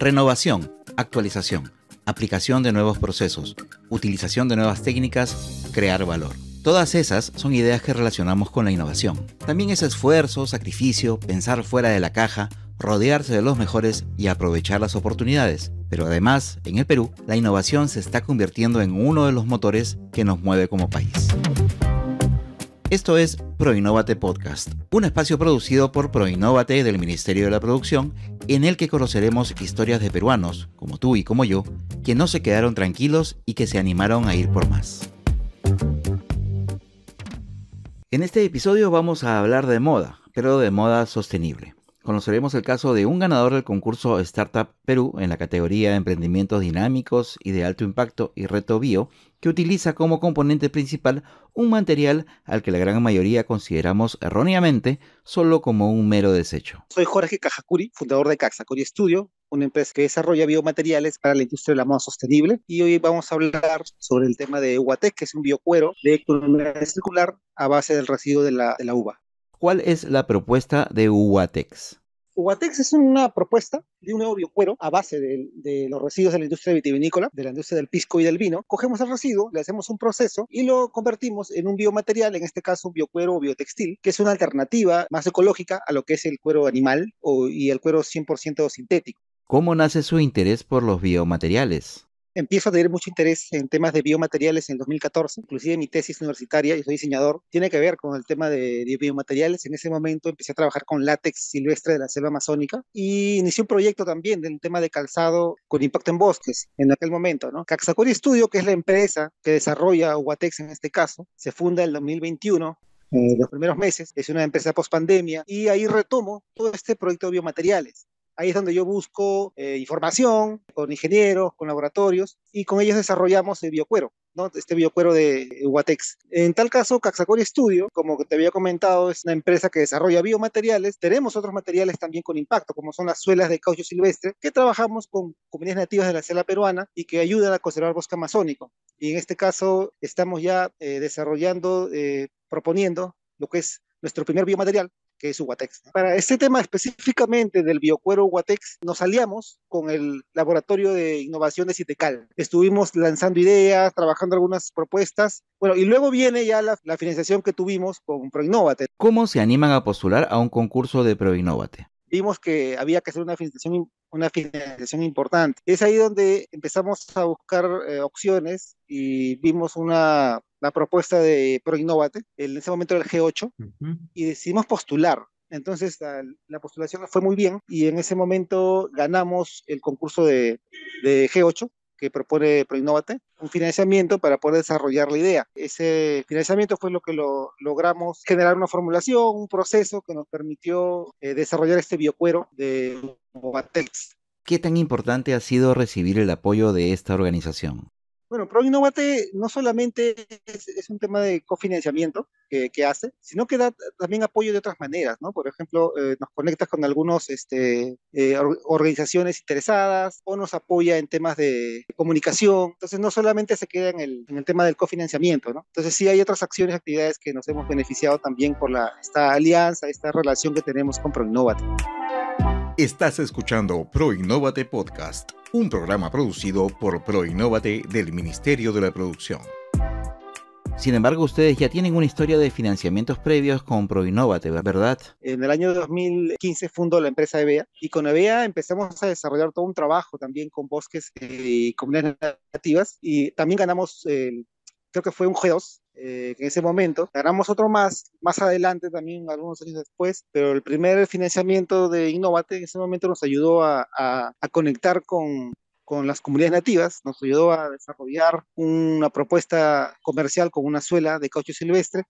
Renovación, actualización, aplicación de nuevos procesos, utilización de nuevas técnicas, crear valor. Todas esas son ideas que relacionamos con la innovación. También es esfuerzo, sacrificio, pensar fuera de la caja, rodearse de los mejores y aprovechar las oportunidades. Pero además, en el Perú, la innovación se está convirtiendo en uno de los motores que nos mueve como país. Esto es Proinnovate Podcast, un espacio producido por Proinnovate del Ministerio de la Producción, en el que conoceremos historias de peruanos, como tú y como yo, que no se quedaron tranquilos y que se animaron a ir por más. En este episodio vamos a hablar de moda, pero de moda sostenible conoceremos el caso de un ganador del concurso Startup Perú en la categoría de Emprendimientos Dinámicos y de Alto Impacto y Reto Bio, que utiliza como componente principal un material al que la gran mayoría consideramos erróneamente solo como un mero desecho. Soy Jorge Cajacuri, fundador de Caxacuri Studio, una empresa que desarrolla biomateriales para la industria de la moda sostenible. Y hoy vamos a hablar sobre el tema de Uatex, que es un biocuero de economía circular a base del residuo de la, uva. ¿Cuál es la propuesta de Uatex? Huatex es una propuesta de un nuevo biocuero a base de, los residuos de la industria vitivinícola, de la industria del pisco y del vino. Cogemos el residuo, le hacemos un proceso y lo convertimos en un biomaterial, en este caso un biocuero o biotextil, que es una alternativa más ecológica a lo que es el cuero animal y el cuero 100% sintético. ¿Cómo nace su interés por los biomateriales? Empiezo a tener mucho interés en temas de biomateriales en 2014, inclusive mi tesis universitaria, yo soy diseñador, tiene que ver con el tema de, biomateriales. En ese momento empecé a trabajar con látex silvestre de la selva amazónica y inicié un proyecto también del tema de calzado con impacto en bosques en aquel momento. ¿no? Caxacori Studio, que es la empresa que desarrolla Huatex en este caso, se funda en el 2021 eh, los primeros meses, es una empresa post pandemia, y ahí retomo todo este proyecto de biomateriales. Ahí es donde yo busco eh, información con ingenieros, con laboratorios y con ellos desarrollamos el biocuero. ¿no? este biocuero de Huatex. En tal caso, Caxacori Studio, como te había comentado, es una empresa que desarrolla biomateriales. Tenemos otros materiales también con impacto, como son las suelas de caucho silvestre, que trabajamos con comunidades nativas de la selva peruana y que ayudan a conservar bosque amazónico. Y en este caso, estamos ya eh, desarrollando, eh, proponiendo lo que es nuestro primer biomaterial, que es Uguatex. Para este tema específicamente del biocuero Uguatex, nos aliamos con el Laboratorio de Innovaciones ITECAL. Estuvimos lanzando ideas, trabajando algunas propuestas. Bueno, y luego viene ya la, financiación que tuvimos con Proinnovate. ¿Cómo se animan a postular a un concurso de Proinnovate? Vimos que había que hacer una financiación, una financiación importante. Es ahí donde empezamos a buscar eh, opciones y vimos una la propuesta de ProInnovate, en ese momento del el G8, y decidimos postular. Entonces la, postulación fue muy bien y en ese momento ganamos el concurso de, G8 que propone ProInnovate, un financiamiento para poder desarrollar la idea. Ese financiamiento fue lo que logramos generar una formulación, un proceso que nos permitió eh, desarrollar este biocuero de Novatex. ¿Qué tan importante ha sido recibir el apoyo de esta organización? Bueno, ProInnovate no solamente es, un tema de cofinanciamiento que, hace, sino que da también apoyo de otras maneras, ¿no? Por ejemplo, eh, nos conectas con algunas este, eh, organizaciones interesadas o nos apoya en temas de comunicación. Entonces, no solamente se queda en el, tema del cofinanciamiento, ¿no? Entonces, sí hay otras acciones, actividades que nos hemos beneficiado también por esta alianza, esta relación que tenemos con ProInnovate. Estás escuchando ProInnovate Podcast, un programa producido por ProInnovate del Ministerio de la Producción. Sin embargo, ustedes ya tienen una historia de financiamientos previos con ProInnovate, ¿verdad? En el año 2015 fundó la empresa EBEA y con EBEA empezamos a desarrollar todo un trabajo también con bosques eh, y comunidades nativas y también ganamos, eh, creo que fue un G2 eh, en ese momento. Ganamos otro más, más adelante también, algunos años después, pero el primer financiamiento de Innovate en ese momento nos ayudó a, a, a conectar con, con las comunidades nativas, nos ayudó a desarrollar una propuesta comercial con una suela de caucho silvestre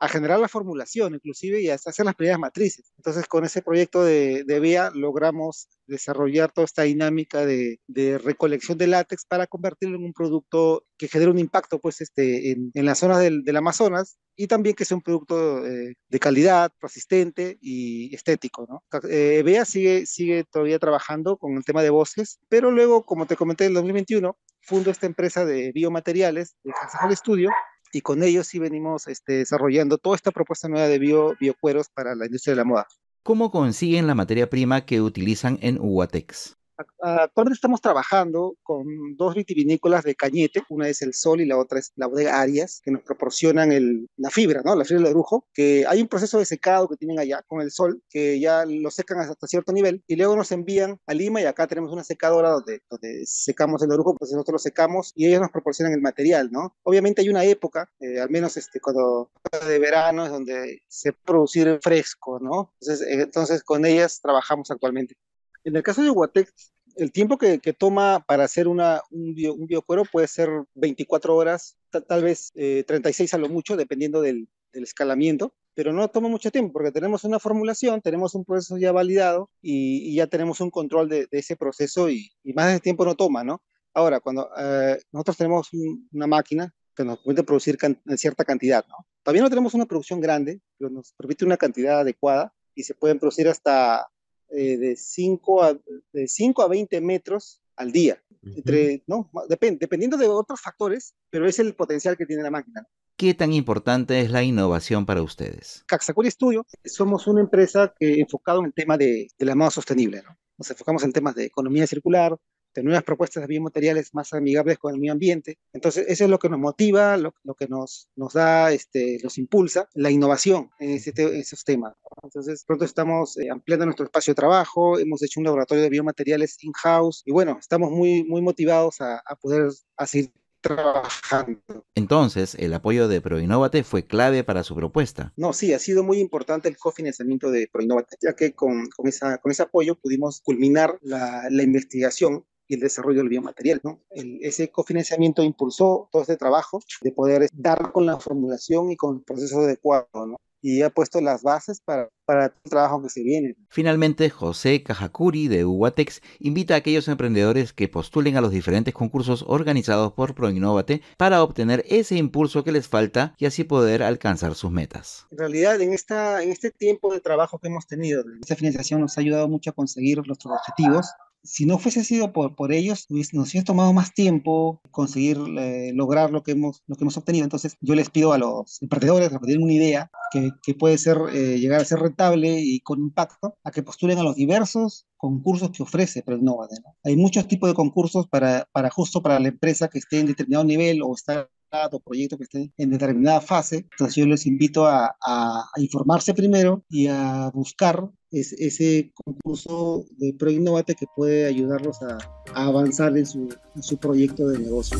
a generar la formulación inclusive y a hacer las primeras matrices. Entonces con ese proyecto de, de logramos desarrollar toda esta dinámica de, recolección de látex para convertirlo en un producto que genere un impacto pues, este, en, la las zonas del, Amazonas y también que sea un producto eh, de calidad, resistente y estético. ¿no? Eh, sigue, sigue todavía trabajando con el tema de bosques, pero luego, como te comenté, en 2021 fundo esta empresa de biomateriales, el Estudio, y con ellos sí venimos este, desarrollando toda esta propuesta nueva de bio, biocueros para la industria de la moda. ¿Cómo consiguen la materia prima que utilizan en Uatex? Actualmente estamos trabajando con dos vitivinícolas de Cañete, una es El Sol y la otra es la bodega Arias, que nos proporcionan la fibra, ¿no? La fibra de brujo, que hay un proceso de secado que tienen allá con El Sol, que ya lo secan hasta cierto nivel y luego nos envían a Lima y acá tenemos una secadora donde, secamos el orujo, pues nosotros lo secamos y ellos nos proporcionan el material, ¿no? Obviamente hay una época, eh, al menos este, cuando de verano es donde se produce fresco, ¿no? Entonces, eh, entonces con ellas trabajamos actualmente. En el caso de Huatex, el tiempo que, toma para hacer una, un, biocuero puede ser 24 horas, tal vez 36 eh, a lo mucho, dependiendo del, escalamiento pero no toma mucho tiempo porque tenemos una formulación, tenemos un proceso ya validado y, ya tenemos un control de, ese proceso y, más de tiempo no toma, ¿no? Ahora, cuando eh, nosotros tenemos una máquina que nos permite producir en cierta cantidad, ¿no? Todavía no tenemos una producción grande, pero nos permite una cantidad adecuada y se pueden producir hasta eh, de 5 a, de 5 a 20 metros al día. Entre, no, depende dependiendo de otros factores, pero es el potencial que tiene la máquina. ¿Qué tan importante es la innovación para ustedes? Caxacuri Studio, somos una empresa que enfocada en el tema de, la moda sostenible. Nos enfocamos en temas de economía circular, de nuevas propuestas de biomateriales más amigables con el medio ambiente. Entonces, eso es lo que nos motiva, lo, que nos, nos da, este, nos impulsa, la innovación en, este, en esos temas. Entonces, pronto estamos eh, ampliando nuestro espacio de trabajo, hemos hecho un laboratorio de biomateriales in-house y bueno, estamos muy, muy motivados a, a poder así trabajando. Entonces, el apoyo de Proinnovate fue clave para su propuesta. No, sí, ha sido muy importante el cofinanciamiento de Proinnovate, ya que con, con, con ese apoyo pudimos culminar la, la investigación y el desarrollo del biomaterial. ¿no? ese cofinanciamiento impulsó todo este trabajo de poder dar con la formulación y con el proceso adecuado. ¿no? y ha puesto las bases para, para el trabajo que se viene. Finalmente, José Cajacuri de Uguatex invita a aquellos emprendedores que postulen a los diferentes concursos organizados por ProInnovate para obtener ese impulso que les falta y así poder alcanzar sus metas. En realidad, en, esta, en este tiempo de trabajo que hemos tenido, esta financiación nos ha ayudado mucho a conseguir nuestros objetivos si no fuese sido por, por ellos, pues, nos hubiese tomado más tiempo conseguir eh, lograr lo que, hemos, lo que hemos obtenido. Entonces yo les pido a los emprendedores, que tienen una idea que, puede ser, eh, llegar a ser rentable y con impacto, a que postulen a los diversos concursos que ofrece Prenova. ¿no? Hay muchos tipos de concursos para, para justo para la empresa que esté en determinado nivel o está o proyecto que esté en determinada fase. Entonces yo les invito a, a, informarse primero y a buscar ese concurso de ProInnovate que puede ayudarlos a, avanzar en su, en su proyecto de negocio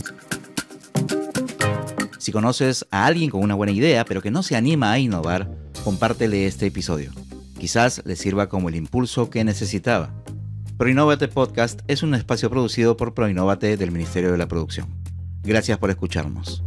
Si conoces a alguien con una buena idea pero que no se anima a innovar, compártele este episodio. Quizás le sirva como el impulso que necesitaba. ProInnovate Podcast es un espacio producido por ProInnovate del Ministerio de la Producción. Gracias por escucharnos.